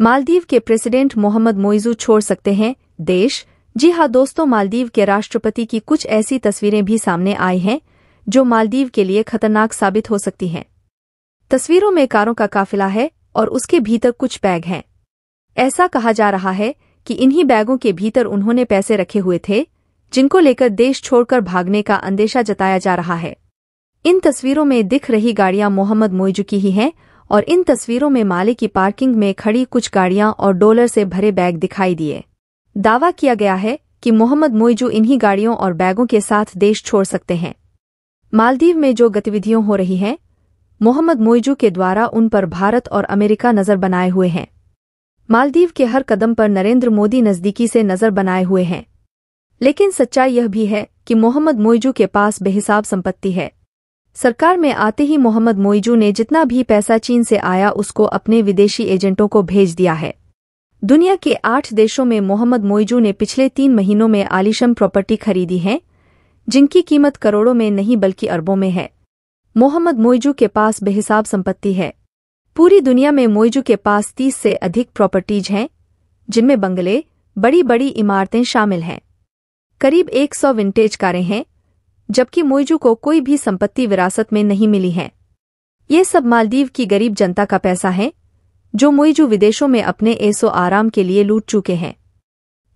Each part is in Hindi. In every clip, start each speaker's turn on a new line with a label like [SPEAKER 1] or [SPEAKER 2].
[SPEAKER 1] मालदीव के प्रेसिडेंट मोहम्मद मोइजू छोड़ सकते हैं देश जी हाँ दोस्तों मालदीव के राष्ट्रपति की कुछ ऐसी तस्वीरें भी सामने आई हैं जो मालदीव के लिए खतरनाक साबित हो सकती हैं तस्वीरों में कारों का काफिला है और उसके भीतर कुछ बैग हैं ऐसा कहा जा रहा है कि इन्हीं बैगों के भीतर उन्होंने पैसे रखे हुए थे जिनको लेकर देश छोड़कर भागने का अंदेशा जताया जा रहा है इन तस्वीरों में दिख रही गाड़ियां मोहम्मद मोइजू की ही हैं और इन तस्वीरों में माले की पार्किंग में खड़ी कुछ गाड़ियां और डॉलर से भरे बैग दिखाई दिए दावा किया गया है कि मोहम्मद मोइजू इन्हीं गाड़ियों और बैगों के साथ देश छोड़ सकते हैं मालदीव में जो गतिविधियां हो रही हैं मोहम्मद मोइजू के द्वारा उन पर भारत और अमेरिका नज़र बनाए हुए हैं मालदीव के हर कदम पर नरेंद्र मोदी नज़दीकी से नज़र बनाए हुए हैं लेकिन सच्चाई यह भी है कि मोहम्मद मोइजू के पास बेहिसाब संपत्ति है सरकार में आते ही मोहम्मद मोइजू ने जितना भी पैसा चीन से आया उसको अपने विदेशी एजेंटों को भेज दिया है दुनिया के आठ देशों में मोहम्मद मोइजू ने पिछले तीन महीनों में आलिशम प्रॉपर्टी खरीदी है जिनकी कीमत करोड़ों में नहीं बल्कि अरबों में है मोहम्मद मोइजू के पास बेहिसाब संपत्ति है पूरी दुनिया में मोइजू के पास तीस से अधिक प्रॉपर्टीज हैं जिनमें बंगले बड़ी बड़ी इमारतें शामिल हैं करीब एक विंटेज कारें हैं जबकि मोइजू को कोई भी संपत्ति विरासत में नहीं मिली है ये सब मालदीव की गरीब जनता का पैसा है जो मोइजू विदेशों में अपने ऐसो आराम के लिए लूट चुके हैं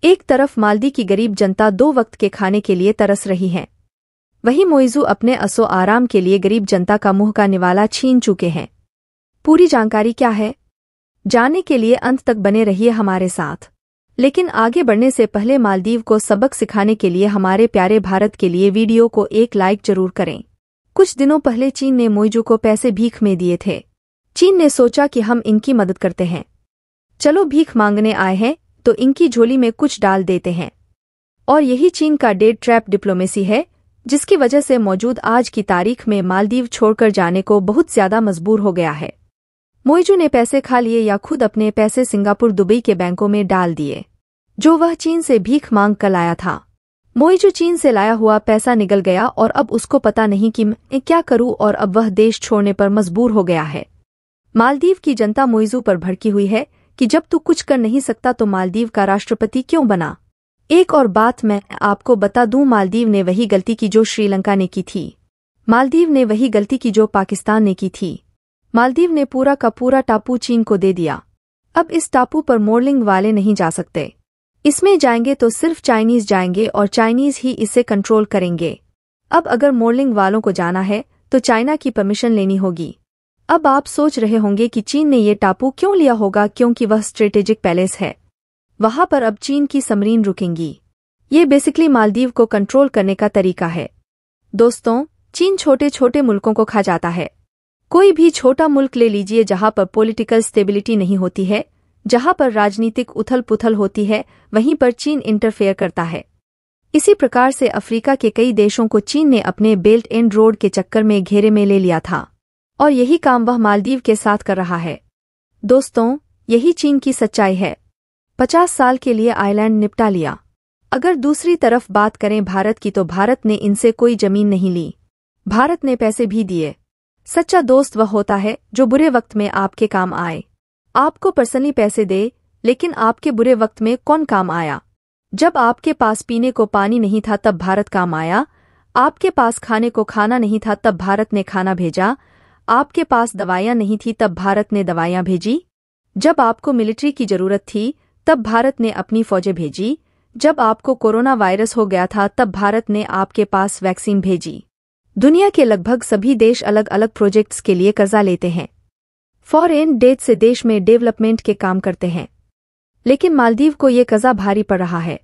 [SPEAKER 1] एक तरफ मालदी की गरीब जनता दो वक्त के खाने के लिए तरस रही है वहीं मोइजू अपने असो आराम के लिए गरीब जनता का मुंह का निवाला छीन चुके हैं पूरी जानकारी क्या है जानने के लिए अंत तक बने रहिए हमारे साथ लेकिन आगे बढ़ने से पहले मालदीव को सबक सिखाने के लिए हमारे प्यारे भारत के लिए वीडियो को एक लाइक जरूर करें कुछ दिनों पहले चीन ने मोइजू को पैसे भीख में दिए थे चीन ने सोचा कि हम इनकी मदद करते हैं चलो भीख मांगने आए हैं तो इनकी झोली में कुछ डाल देते हैं और यही चीन का डेड ट्रैप डिप्लोमेसी है जिसकी वजह से मौजूद आज की तारीख में मालदीव छोड़कर जाने को बहुत ज्यादा मजबूर हो गया है मोइजू ने पैसे खा लिए या खुद अपने पैसे सिंगापुर दुबई के बैंकों में डाल दिए जो वह चीन से भीख मांग कर लाया था मोइजू चीन से लाया हुआ पैसा निकल गया और अब उसको पता नहीं कि मैं क्या करूं और अब वह देश छोड़ने पर मजबूर हो गया है मालदीव की जनता मोइजू पर भड़की हुई है कि जब तू कुछ कर नहीं सकता तो मालदीव का राष्ट्रपति क्यों बना एक और बात मैं आपको बता दूं मालदीव ने वही गलती की जो श्रीलंका ने की थी मालदीव ने वही गलती की जो पाकिस्तान ने की थी मालदीव ने पूरा का पूरा टापू चीन को दे दिया अब इस टापू पर मोरलिंग वाले नहीं जा सकते इसमें जाएंगे तो सिर्फ चाइनीज जाएंगे और चाइनीज ही इसे कंट्रोल करेंगे अब अगर मोरलिंग वालों को जाना है तो चाइना की परमिशन लेनी होगी अब आप सोच रहे होंगे कि चीन ने ये टापू क्यों लिया होगा क्योंकि वह स्ट्रेटेजिक पैलेस है वहां पर अब चीन की समरीन रुकेंगी ये बेसिकली मालदीव को कंट्रोल करने का तरीका है दोस्तों चीन छोटे छोटे मुल्कों को खा जाता है कोई भी छोटा मुल्क ले लीजिए जहां पर पॉलिटिकल स्टेबिलिटी नहीं होती है जहां पर राजनीतिक उथल पुथल होती है वहीं पर चीन इंटरफेयर करता है इसी प्रकार से अफ्रीका के कई देशों को चीन ने अपने बेल्ट एंड रोड के चक्कर में घेरे में ले लिया था और यही काम वह मालदीव के साथ कर रहा है दोस्तों यही चीन की सच्चाई है पचास साल के लिए आइलैंड निपटा लिया अगर दूसरी तरफ बात करें भारत की तो भारत ने इनसे कोई जमीन नहीं ली भारत ने पैसे भी दिए सच्चा दोस्त वह होता है जो बुरे वक्त में आपके काम आए आपको पर्सनली पैसे दे लेकिन आपके बुरे वक्त में कौन काम आया जब आपके पास पीने को पानी नहीं था तब भारत काम आया आपके पास खाने को खाना नहीं था तब भारत ने खाना भेजा आपके पास दवाइयाँ नहीं थी तब भारत ने दवाइयाँ भेजी जब आपको मिलिट्री की जरूरत थी तब भारत ने अपनी फौजें भेजी जब आपको कोरोना वायरस हो गया था तब भारत ने आपके पास वैक्सीन भेजी दुनिया के लगभग सभी देश अलग अलग प्रोजेक्ट्स के लिए कर्जा लेते हैं फॉरेन डेट से देश में डेवलपमेंट के काम करते हैं लेकिन मालदीव को ये कर्जा भारी पड़ रहा है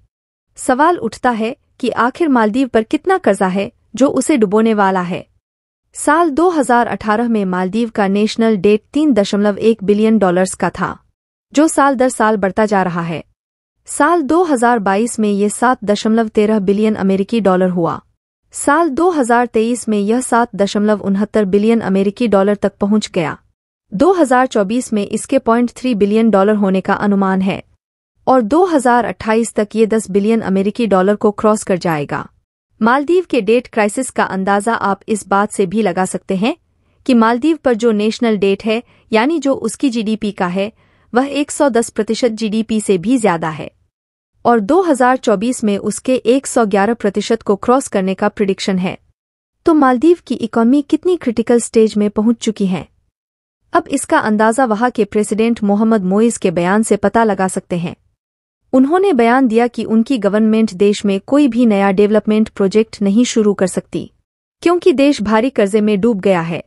[SPEAKER 1] सवाल उठता है कि आखिर मालदीव पर कितना कर्जा है जो उसे डुबोने वाला है साल 2018 में मालदीव का नेशनल डेट 3.1 बिलियन डॉलर्स का था जो साल दर साल बढ़ता जा रहा है साल 2022 में यह 7.13 बिलियन अमेरिकी डॉलर हुआ साल 2023 में यह सात दशमलव उनहत्तर बिलियन अमेरिकी डॉलर तक पहुंच गया 2024 में इसके पॉइंट थ्री बिलियन डॉलर होने का अनुमान है और 2028 तक ये 10 बिलियन अमेरिकी डॉलर को क्रॉस कर जाएगा मालदीव के डेट क्राइसिस का अंदाज़ा आप इस बात से भी लगा सकते हैं कि मालदीव पर जो नेशनल डेट है यानी जो उसकी जीडीपी का है वह 110 प्रतिशत जीडीपी से भी ज्यादा है और 2024 में उसके 111 प्रतिशत को क्रॉस करने का प्रिडिक्शन है तो मालदीव की इकोनॉमी कितनी क्रिटिकल स्टेज में पहुंच चुकी है अब इसका अंदाजा वहां के प्रेसिडेंट मोहम्मद मोइज के बयान से पता लगा सकते हैं उन्होंने बयान दिया कि उनकी गवर्नमेंट देश में कोई भी नया डेवलपमेंट प्रोजेक्ट नहीं शुरू कर सकती क्योंकि देश भारी कर्जे में डूब गया है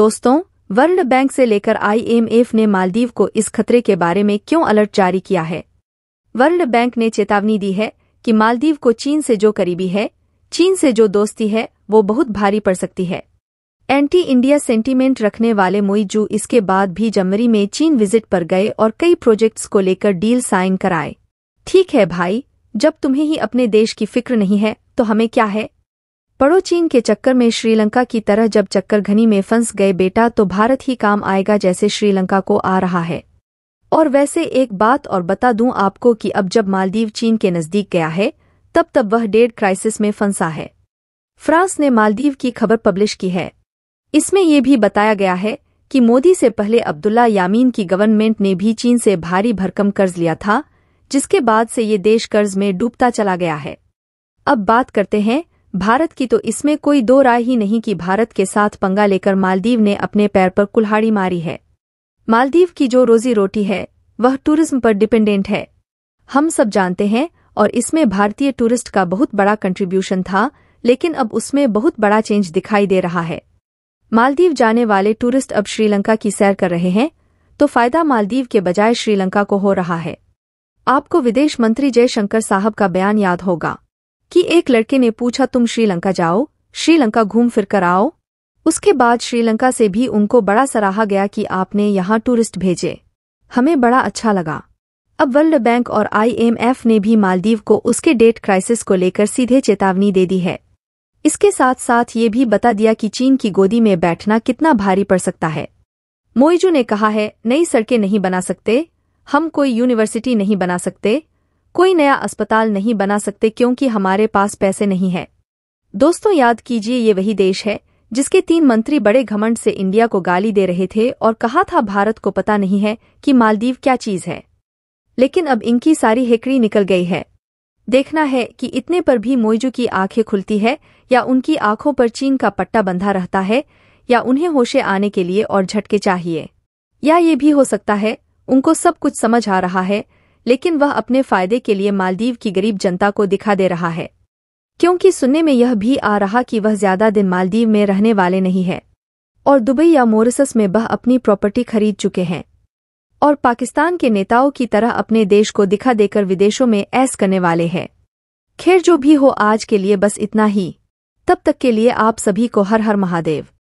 [SPEAKER 1] दोस्तों वर्ल्ड बैंक से लेकर आईएमएफ ने मालदीव को इस खतरे के बारे में क्यों अलर्ट जारी किया है वर्ल्ड बैंक ने चेतावनी दी है कि मालदीव को चीन से जो करीबी है चीन से जो दोस्ती है वो बहुत भारी पड़ सकती है एंटी इंडिया सेंटीमेंट रखने वाले मोईजू इसके बाद भी जनवरी में चीन विजिट पर गए और कई प्रोजेक्ट्स को लेकर डील साइन कराए ठीक है भाई जब तुम्हें ही अपने देश की फिक्र नहीं है तो हमें क्या है पड़ो चीन के चक्कर में श्रीलंका की तरह जब चक्कर घनी में फंस गए बेटा तो भारत ही काम आएगा जैसे श्रीलंका को आ रहा है और वैसे एक बात और बता दूं आपको कि अब जब मालदीव चीन के नज़दीक गया है तब तब वह डेड क्राइसिस में फंसा है फ्रांस ने मालदीव की खबर पब्लिश की है इसमें ये भी बताया गया है कि मोदी से पहले अब्दुल्ला यामीन की गवर्नमेंट ने भी चीन से भारी भरकम कर्ज लिया था जिसके बाद से ये देश कर्ज में डूबता चला गया है अब बात करते हैं भारत की तो इसमें कोई दो राय ही नहीं कि भारत के साथ पंगा लेकर मालदीव ने अपने पैर पर कुल्हाड़ी मारी है मालदीव की जो रोजी रोटी है वह टूरिज्म पर डिपेंडेंट है हम सब जानते हैं और इसमें भारतीय टूरिस्ट का बहुत बड़ा कंट्रीब्यूशन था लेकिन अब उसमें बहुत बड़ा चेंज दिखाई दे रहा है मालदीव जाने वाले टूरिस्ट अब श्रीलंका की सैर कर रहे हैं तो फायदा मालदीव के बजाय श्रीलंका को हो रहा है आपको विदेश मंत्री जयशंकर साहब का बयान याद होगा कि एक लड़के ने पूछा तुम श्रीलंका जाओ श्रीलंका घूम फिर कर आओ उसके बाद श्रीलंका से भी उनको बड़ा सराहा गया कि आपने यहाँ टूरिस्ट भेजे हमें बड़ा अच्छा लगा अब वर्ल्ड बैंक और आईएमएफ ने भी मालदीव को उसके डेट क्राइसिस को लेकर सीधे चेतावनी दे दी है इसके साथ साथ ये भी बता दिया कि चीन की गोदी में बैठना कितना भारी पड़ सकता है मोइजू ने कहा है नई सड़कें नहीं बना सकते हम कोई यूनिवर्सिटी नहीं बना सकते कोई नया अस्पताल नहीं बना सकते क्योंकि हमारे पास पैसे नहीं है दोस्तों याद कीजिए ये वही देश है जिसके तीन मंत्री बड़े घमंड से इंडिया को गाली दे रहे थे और कहा था भारत को पता नहीं है कि मालदीव क्या चीज है लेकिन अब इनकी सारी हेकड़ी निकल गई है देखना है कि इतने पर भी मोइजू की आंखें खुलती है या उनकी आंखों पर चीन का पट्टा बंधा रहता है या उन्हें होशे आने के लिए और झटके चाहिए या ये भी हो सकता है उनको सब कुछ समझ आ रहा है लेकिन वह अपने फायदे के लिए मालदीव की गरीब जनता को दिखा दे रहा है क्योंकि सुनने में यह भी आ रहा कि वह ज्यादा दिन मालदीव में रहने वाले नहीं है और दुबई या मोरिसस में वह अपनी प्रॉपर्टी खरीद चुके हैं और पाकिस्तान के नेताओं की तरह अपने देश को दिखा देकर विदेशों में ऐस करने वाले हैं खैर जो भी हो आज के लिए बस इतना ही तब तक के लिए आप सभी को हर हर महादेव